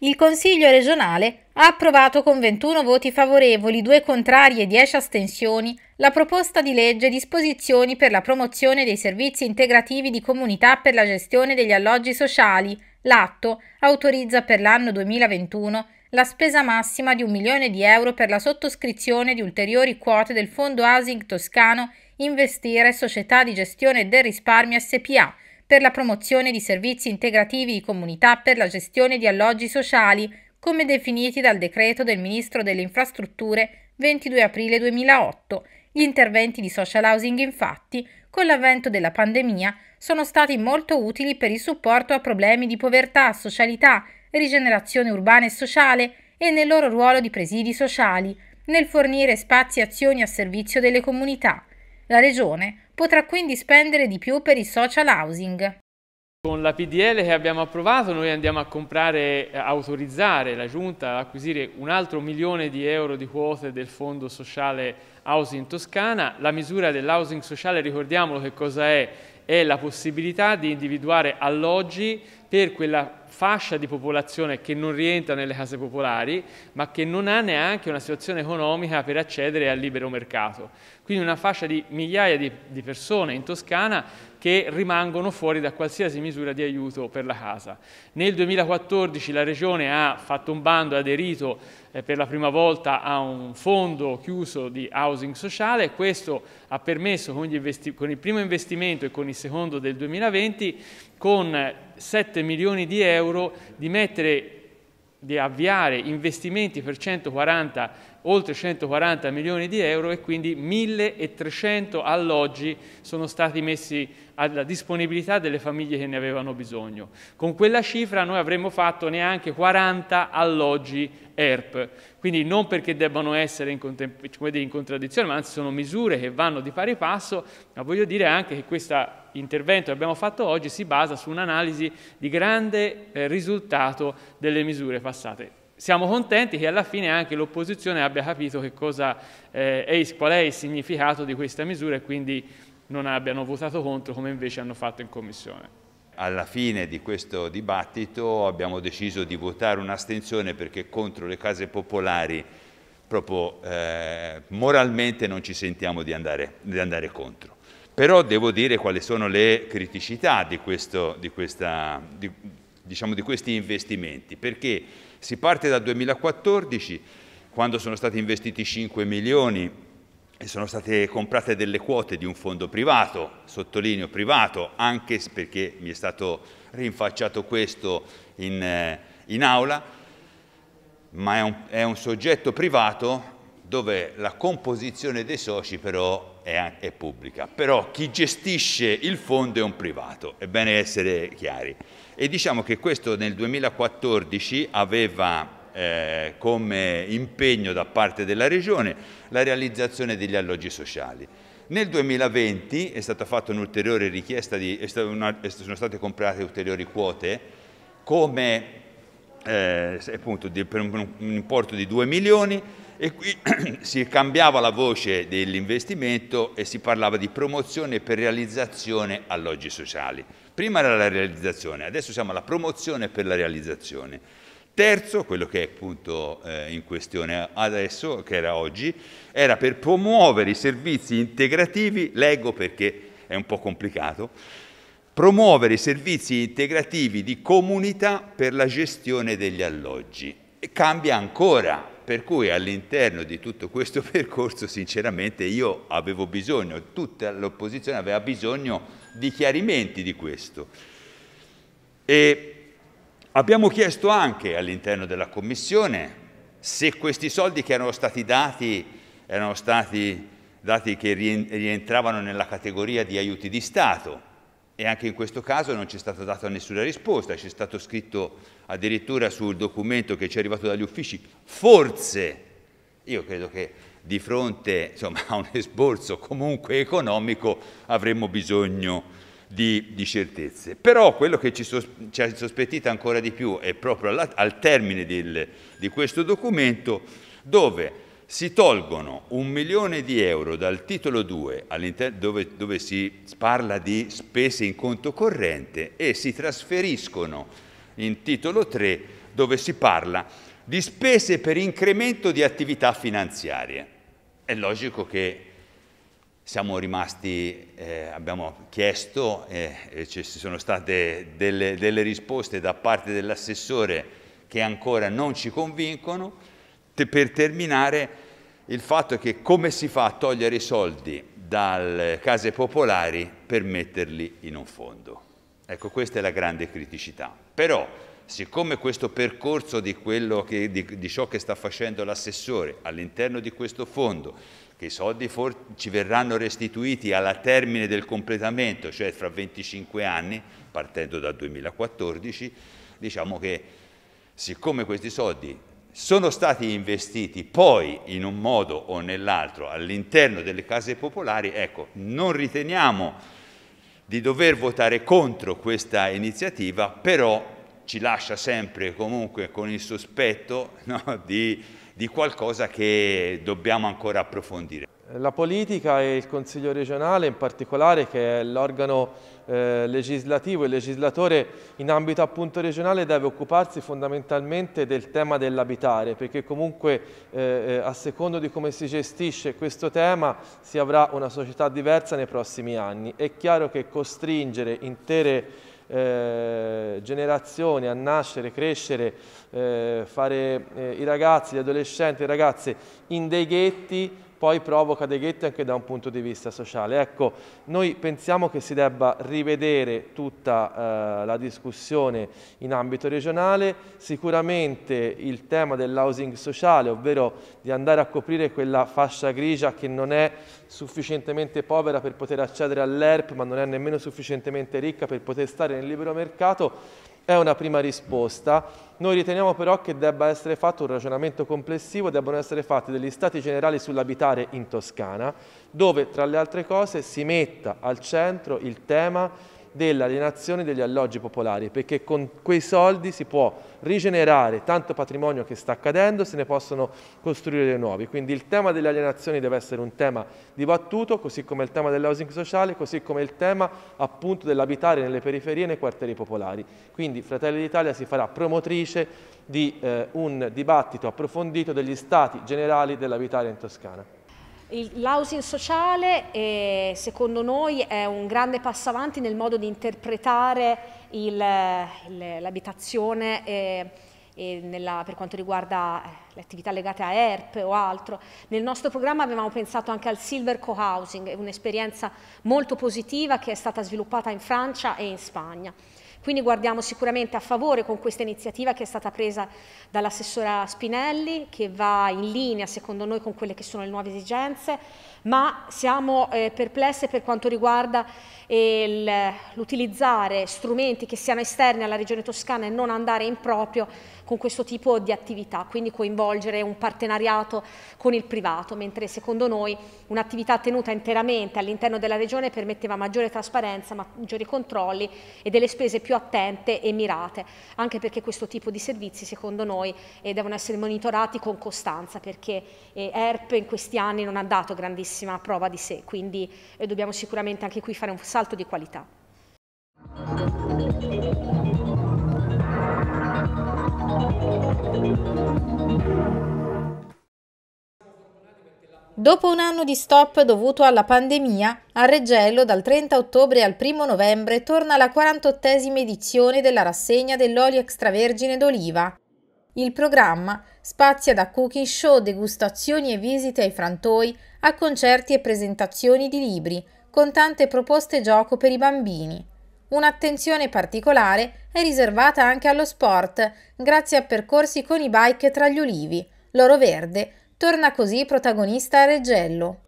Il Consiglio regionale ha approvato con 21 voti favorevoli, 2 contrari e 10 astensioni la proposta di legge Disposizioni per la promozione dei servizi integrativi di comunità per la gestione degli alloggi sociali. L'atto autorizza per l'anno 2021 la spesa massima di un milione di euro per la sottoscrizione di ulteriori quote del fondo housing toscano Investire Società di Gestione del Risparmio SPA per la promozione di servizi integrativi di comunità per la gestione di alloggi sociali, come definiti dal decreto del Ministro delle Infrastrutture 22 aprile 2008. Gli interventi di social housing, infatti, con l'avvento della pandemia, sono stati molto utili per il supporto a problemi di povertà, socialità, rigenerazione urbana e sociale e nel loro ruolo di presidi sociali, nel fornire spazi e azioni a servizio delle comunità. La Regione potrà quindi spendere di più per il social housing. Con la PDL che abbiamo approvato noi andiamo a comprare, a autorizzare la Giunta ad acquisire un altro milione di euro di quote del Fondo Sociale Housing Toscana. La misura dell'housing sociale, ricordiamolo che cosa è, è la possibilità di individuare alloggi per quella fascia di popolazione che non rientra nelle case popolari, ma che non ha neanche una situazione economica per accedere al libero mercato. Quindi una fascia di migliaia di, di persone in Toscana che rimangono fuori da qualsiasi misura di aiuto per la casa. Nel 2014 la Regione ha fatto un bando ha aderito eh, per la prima volta a un fondo chiuso di housing sociale. Questo ha permesso con, con il primo investimento e con il secondo del 2020 con 7 milioni di euro di mettere di avviare investimenti per 140, oltre 140 milioni di euro e quindi 1300 alloggi sono stati messi alla disponibilità delle famiglie che ne avevano bisogno. Con quella cifra noi avremmo fatto neanche 40 alloggi ERP, quindi non perché debbano essere in, dire, in contraddizione, ma anzi sono misure che vanno di pari passo, ma voglio dire anche che questa intervento che abbiamo fatto oggi si basa su un'analisi di grande eh, risultato delle misure passate. Siamo contenti che alla fine anche l'opposizione abbia capito che cosa, eh, qual è il significato di questa misura e quindi non abbiano votato contro come invece hanno fatto in Commissione. Alla fine di questo dibattito abbiamo deciso di votare un'astensione perché contro le case popolari proprio eh, moralmente non ci sentiamo di andare, di andare contro. Però devo dire quali sono le criticità di, questo, di, questa, di, diciamo, di questi investimenti, perché si parte dal 2014, quando sono stati investiti 5 milioni e sono state comprate delle quote di un fondo privato, sottolineo privato, anche perché mi è stato rinfacciato questo in, in aula, ma è un, è un soggetto privato dove la composizione dei soci però è, è pubblica, però chi gestisce il fondo è un privato, è bene essere chiari. E diciamo che questo nel 2014 aveva eh, come impegno da parte della Regione la realizzazione degli alloggi sociali. Nel 2020 è stata fatta un'ulteriore richiesta, di, una, sono state comprate ulteriori quote come eh, appunto, di, per un, un importo di 2 milioni e qui si cambiava la voce dell'investimento e si parlava di promozione per realizzazione alloggi sociali. Prima era la realizzazione, adesso siamo alla promozione per la realizzazione. Terzo, quello che è appunto eh, in questione adesso, che era oggi, era per promuovere i servizi integrativi, leggo perché è un po' complicato, promuovere i servizi integrativi di comunità per la gestione degli alloggi. E cambia ancora per cui all'interno di tutto questo percorso, sinceramente, io avevo bisogno, tutta l'opposizione aveva bisogno di chiarimenti di questo. E abbiamo chiesto anche all'interno della Commissione se questi soldi che erano stati dati erano stati dati che rientravano nella categoria di aiuti di Stato e anche in questo caso non ci è stata data nessuna risposta, ci è stato scritto addirittura sul documento che ci è arrivato dagli uffici, forse, io credo che di fronte insomma, a un esborso comunque economico avremmo bisogno di, di certezze. Però quello che ci, sos ci ha sospettita ancora di più è proprio al termine del, di questo documento dove si tolgono un milione di euro dal titolo 2 dove, dove, si parla di spese in conto corrente e si trasferiscono in titolo 3 dove si parla di spese per incremento di attività finanziarie. È logico che siamo rimasti, eh, abbiamo chiesto, eh, e ci sono state delle, delle risposte da parte dell'assessore che ancora non ci convincono, per terminare, il fatto è che come si fa a togliere i soldi dalle case popolari per metterli in un fondo? Ecco, questa è la grande criticità. Però, siccome questo percorso di, che, di, di ciò che sta facendo l'assessore all'interno di questo fondo, che i soldi ci verranno restituiti alla termine del completamento, cioè fra 25 anni, partendo dal 2014, diciamo che siccome questi soldi sono stati investiti poi in un modo o nell'altro all'interno delle case popolari, ecco, non riteniamo di dover votare contro questa iniziativa, però ci lascia sempre comunque con il sospetto no, di, di qualcosa che dobbiamo ancora approfondire. La politica e il Consiglio regionale in particolare che è l'organo eh, legislativo, il legislatore in ambito appunto regionale deve occuparsi fondamentalmente del tema dell'abitare perché comunque eh, eh, a secondo di come si gestisce questo tema si avrà una società diversa nei prossimi anni. È chiaro che costringere intere eh, generazioni a nascere, crescere, eh, fare eh, i ragazzi, gli adolescenti, le ragazze in dei ghetti poi provoca dei ghetti anche da un punto di vista sociale. Ecco, noi pensiamo che si debba rivedere tutta eh, la discussione in ambito regionale, sicuramente il tema dell'housing sociale, ovvero di andare a coprire quella fascia grigia che non è sufficientemente povera per poter accedere all'ERP, ma non è nemmeno sufficientemente ricca per poter stare nel libero mercato, è una prima risposta, noi riteniamo però che debba essere fatto un ragionamento complessivo, debbano essere fatti degli stati generali sull'abitare in Toscana, dove tra le altre cose si metta al centro il tema dell'alienazione degli alloggi popolari, perché con quei soldi si può rigenerare tanto patrimonio che sta accadendo, se ne possono costruire nuovi. Quindi il tema delle alienazioni deve essere un tema dibattuto, così come il tema dell'housing sociale, così come il tema appunto dell'abitare nelle periferie e nei quartieri popolari. Quindi Fratelli d'Italia si farà promotrice di eh, un dibattito approfondito degli stati generali dell'abitare in Toscana. L'housing sociale eh, secondo noi è un grande passo avanti nel modo di interpretare l'abitazione eh, eh, per quanto riguarda eh, le attività legate a ERP o altro. Nel nostro programma avevamo pensato anche al Silver Co-Housing, un'esperienza molto positiva che è stata sviluppata in Francia e in Spagna. Quindi guardiamo sicuramente a favore con questa iniziativa che è stata presa dall'assessora Spinelli, che va in linea secondo noi con quelle che sono le nuove esigenze ma siamo eh, perplesse per quanto riguarda eh, l'utilizzare strumenti che siano esterni alla regione toscana e non andare in proprio con questo tipo di attività, quindi coinvolgere un partenariato con il privato, mentre secondo noi un'attività tenuta interamente all'interno della regione permetteva maggiore trasparenza, maggiori controlli e delle spese più attente e mirate, anche perché questo tipo di servizi secondo noi eh, devono essere monitorati con costanza, perché eh, ERP in questi anni non ha dato grandissima grandissima prova di sé, quindi eh, dobbiamo sicuramente anche qui fare un salto di qualità. Dopo un anno di stop dovuto alla pandemia, a Reggello dal 30 ottobre al 1 novembre torna la 48esima edizione della rassegna dell'olio extravergine d'oliva. Il programma spazia da cooking show, degustazioni e visite ai frantoi a concerti e presentazioni di libri, con tante proposte gioco per i bambini. Un'attenzione particolare è riservata anche allo sport, grazie a percorsi con i bike tra gli ulivi. L'oro verde torna così protagonista a Reggello.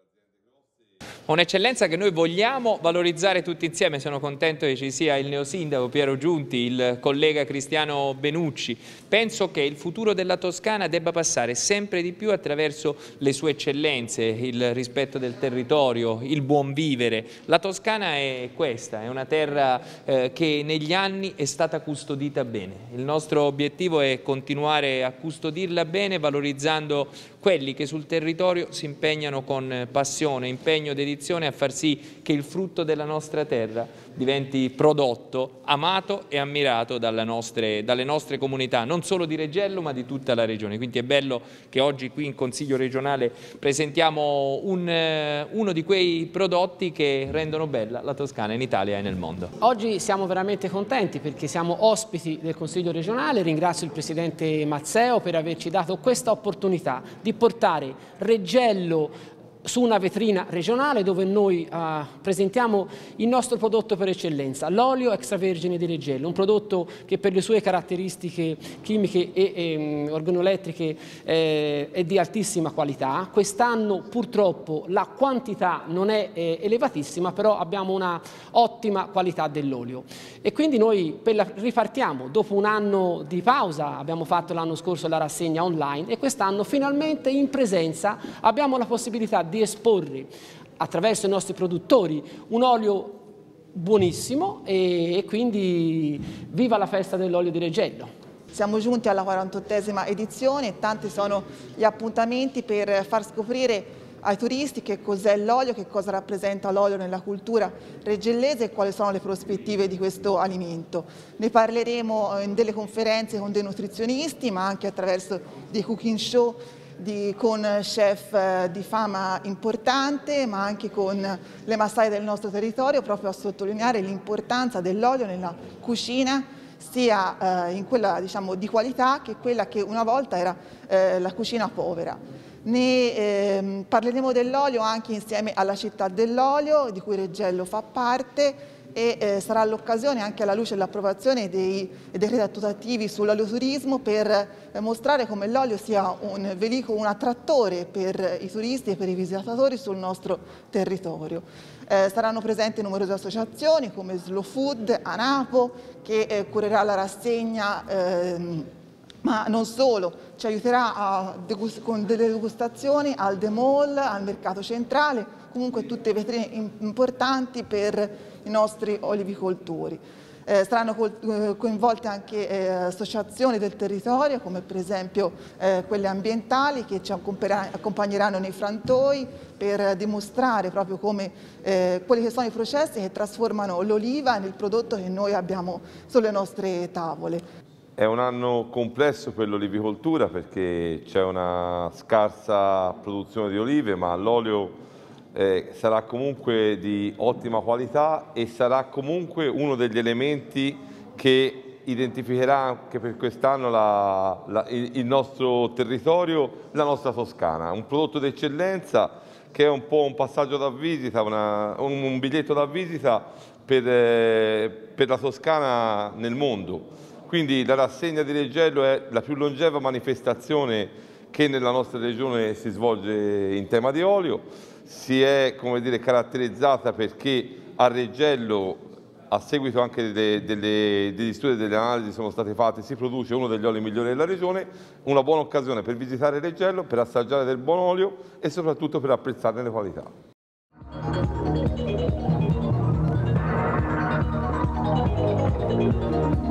Un'eccellenza che noi vogliamo valorizzare tutti insieme, sono contento che ci sia il neosindaco Piero Giunti, il collega Cristiano Benucci. Penso che il futuro della Toscana debba passare sempre di più attraverso le sue eccellenze, il rispetto del territorio, il buon vivere. La Toscana è questa, è una terra eh, che negli anni è stata custodita bene. Il nostro obiettivo è continuare a custodirla bene valorizzando quelli che sul territorio si impegnano con eh, passione, impegno dedizione a far sì che il frutto della nostra terra diventi prodotto, amato e ammirato nostre, dalle nostre comunità, non solo di Reggello ma di tutta la regione. Quindi è bello che oggi qui in Consiglio regionale presentiamo un, eh, uno di quei prodotti che rendono bella la Toscana in Italia e nel mondo. Oggi siamo veramente contenti perché siamo ospiti del Consiglio regionale, ringrazio il Presidente Mazzeo per averci dato questa opportunità di portare Reggello, su una vetrina regionale dove noi uh, presentiamo il nostro prodotto per eccellenza, l'olio extravergine di Leggero, un prodotto che per le sue caratteristiche chimiche e, e mm, organolettriche eh, è di altissima qualità. Quest'anno purtroppo la quantità non è eh, elevatissima, però abbiamo una ottima qualità dell'olio. E quindi noi la, ripartiamo dopo un anno di pausa, abbiamo fatto l'anno scorso la rassegna online e quest'anno finalmente in presenza abbiamo la possibilità di di esporre attraverso i nostri produttori un olio buonissimo e, e quindi viva la festa dell'olio di Regello. Siamo giunti alla 48esima edizione e tanti sono gli appuntamenti per far scoprire ai turisti che cos'è l'olio, che cosa rappresenta l'olio nella cultura reggellese e quali sono le prospettive di questo alimento. Ne parleremo eh, in delle conferenze con dei nutrizionisti ma anche attraverso dei cooking show di, con chef eh, di fama importante ma anche con le massaie del nostro territorio proprio a sottolineare l'importanza dell'olio nella cucina sia eh, in quella diciamo, di qualità che quella che una volta era eh, la cucina povera. Ne ehm, parleremo dell'olio anche insieme alla città dell'olio di cui Reggello fa parte e eh, sarà l'occasione anche alla luce dell'approvazione dei decreti attuativi turismo per eh, mostrare come l'olio sia un veicolo, un attrattore per i turisti e per i visitatori sul nostro territorio. Eh, saranno presenti numerose associazioni come Slow Food, Anapo che eh, curerà la rassegna ehm, ma non solo, ci aiuterà con delle degustazioni al The Mall, al mercato centrale, comunque tutte vetrine importanti per i nostri olivicoltori. Eh, saranno eh, coinvolte anche eh, associazioni del territorio come per esempio eh, quelle ambientali che ci accompagneranno nei frantoi per dimostrare proprio come eh, quelli che sono i processi che trasformano l'oliva nel prodotto che noi abbiamo sulle nostre tavole. È un anno complesso per l'olivicoltura perché c'è una scarsa produzione di olive ma l'olio eh, sarà comunque di ottima qualità e sarà comunque uno degli elementi che identificherà anche per quest'anno il, il nostro territorio, la nostra Toscana. Un prodotto d'eccellenza che è un po' un passaggio da visita, una, un, un, biglietto da visita per, eh, per, la Toscana nel mondo. Quindi la rassegna di Reggello è la più longeva manifestazione che nella nostra regione si svolge in tema di olio si è dire, caratterizzata perché a Reggello, a seguito anche delle, delle, degli studi e delle analisi che sono state fatte, si produce uno degli oli migliori della regione, una buona occasione per visitare Reggello, per assaggiare del buon olio e soprattutto per apprezzarne le qualità. Thank you.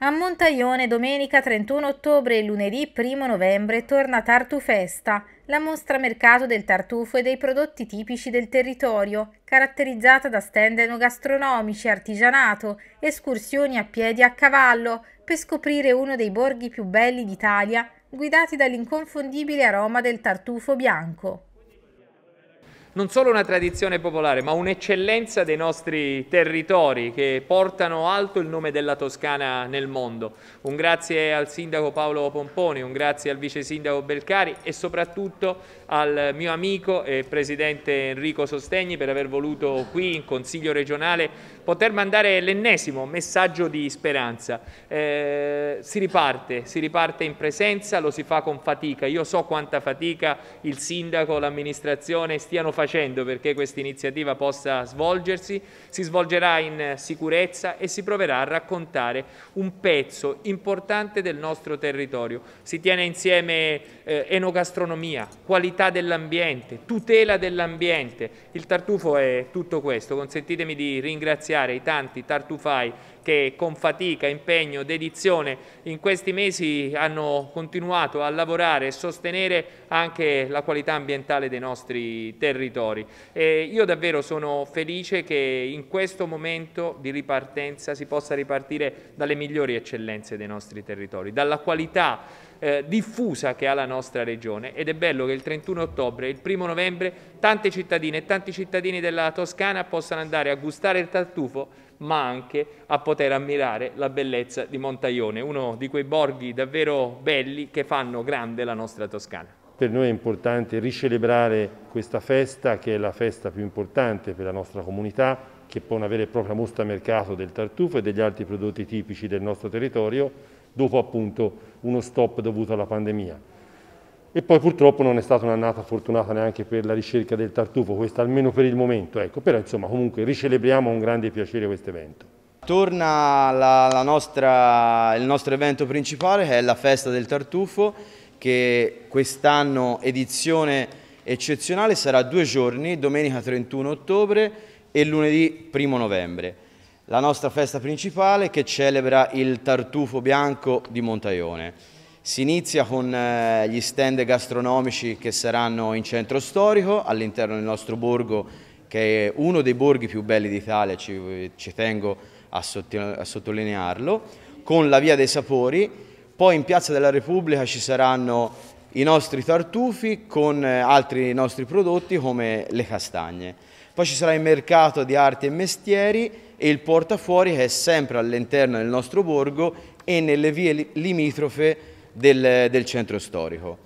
A Montaglione domenica 31 ottobre e lunedì 1 novembre torna Tartufesta, la mostra mercato del tartufo e dei prodotti tipici del territorio, caratterizzata da stand enogastronomici, artigianato, escursioni a piedi e a cavallo per scoprire uno dei borghi più belli d'Italia, guidati dall'inconfondibile aroma del tartufo bianco non solo una tradizione popolare, ma un'eccellenza dei nostri territori che portano alto il nome della Toscana nel mondo. Un grazie al sindaco Paolo Pomponi, un grazie al vice sindaco Belcari e soprattutto al mio amico e presidente Enrico Sostegni per aver voluto qui in Consiglio regionale poter mandare l'ennesimo messaggio di speranza. Eh, si riparte, si riparte in presenza, lo si fa con fatica. Io so quanta fatica il sindaco, l'amministrazione stiano facendo facendo perché questa iniziativa possa svolgersi, si svolgerà in sicurezza e si proverà a raccontare un pezzo importante del nostro territorio. Si tiene insieme eh, enogastronomia, qualità dell'ambiente, tutela dell'ambiente. Il tartufo è tutto questo. Consentitemi di ringraziare i tanti tartufai che con fatica, impegno, dedizione in questi mesi hanno continuato a lavorare e sostenere anche la qualità ambientale dei nostri territori. E io davvero sono felice che in questo momento di ripartenza si possa ripartire dalle migliori eccellenze dei nostri territori, dalla qualità eh, diffusa che ha la nostra regione ed è bello che il 31 ottobre e il 1 novembre tante cittadine e tanti cittadini della Toscana possano andare a gustare il tartufo ma anche a poter ammirare la bellezza di Montaione, uno di quei borghi davvero belli che fanno grande la nostra Toscana. Per noi è importante ricelebrare questa festa, che è la festa più importante per la nostra comunità, che può una vera e propria mostra mercato del tartufo e degli altri prodotti tipici del nostro territorio, dopo appunto uno stop dovuto alla pandemia. E poi purtroppo non è stata un'annata fortunata neanche per la ricerca del tartufo, questa almeno per il momento, ecco. però insomma comunque ricelebriamo con grande piacere questo evento. Torna la, la nostra, il nostro evento principale che è la festa del tartufo che quest'anno edizione eccezionale sarà due giorni, domenica 31 ottobre e lunedì 1 novembre. La nostra festa principale che celebra il tartufo bianco di Montaione. Si inizia con eh, gli stand gastronomici che saranno in centro storico, all'interno del nostro borgo, che è uno dei borghi più belli d'Italia, ci, ci, tengo a, a sottolinearlo, con la Via dei Sapori, poi in Piazza della Repubblica ci saranno i nostri tartufi con eh, altri nostri prodotti come le castagne. Poi ci sarà il mercato di arti e mestieri e il portafuori che è sempre all'interno del nostro borgo e nelle vie limitrofe del, del centro storico.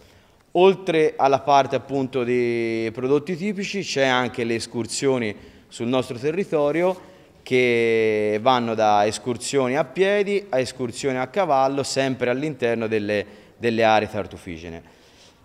Oltre alla parte appunto di prodotti tipici c'è anche le escursioni sul nostro territorio che vanno da escursioni a piedi a escursioni a cavallo sempre all'interno delle, delle, aree tartufigene.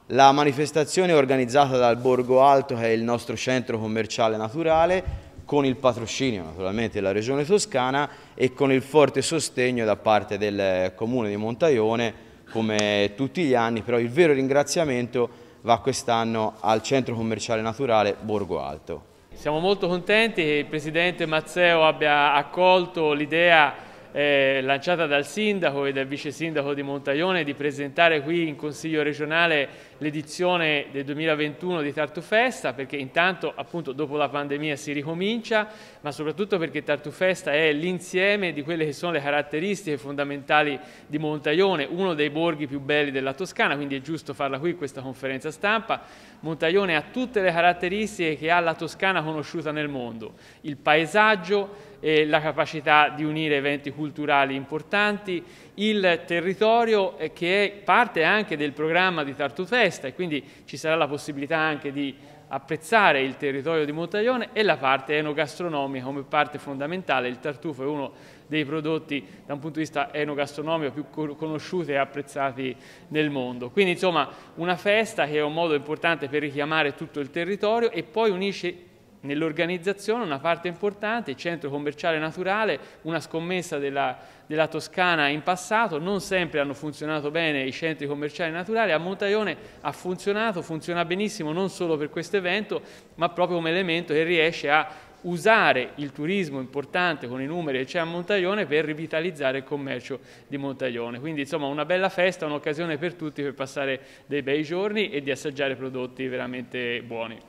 La manifestazione è organizzata dal Borgo Alto che è il nostro centro commerciale naturale con il patrocinio naturalmente della regione toscana e con il forte sostegno da parte del comune di Montaione come tutti gli anni, però il vero ringraziamento va quest'anno al Centro Commerciale Naturale Borgo Alto. Siamo molto contenti che il Presidente Mazzeo abbia accolto l'idea eh, lanciata dal sindaco e dal vice sindaco di Montaglione di presentare qui in consiglio regionale l'edizione del 2021 di Tartufesta perché intanto appunto dopo la pandemia si ricomincia ma soprattutto perché Tartufesta è l'insieme di quelle che sono le caratteristiche fondamentali di Montaglione, uno dei borghi più belli della Toscana quindi è giusto farla qui questa conferenza stampa. Montaglione ha tutte le caratteristiche che ha la Toscana conosciuta nel mondo, il paesaggio e la capacità di unire eventi culturali culturali importanti, il territorio eh, che è parte anche del programma di Tartu Festa e quindi ci sarà la possibilità anche di apprezzare il territorio di Montaglione e la parte enogastronomica come parte fondamentale. Il tartufo è uno dei prodotti da un punto di vista enogastronomico più conosciuti e apprezzati nel mondo. Quindi insomma una festa che è un modo importante per richiamare tutto il territorio e poi unisce nell'organizzazione una parte importante, il centro commerciale naturale, una scommessa della, della, Toscana in passato, non sempre hanno funzionato bene i centri commerciali naturali, a Montaione ha funzionato, funziona benissimo non solo per questo evento, ma proprio come elemento che riesce a usare il turismo importante con i numeri che c'è a Montaglione per rivitalizzare il commercio di Montaglione. Quindi insomma una bella festa, un'occasione per tutti per passare dei bei giorni e di assaggiare prodotti veramente buoni.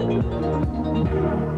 Thank you.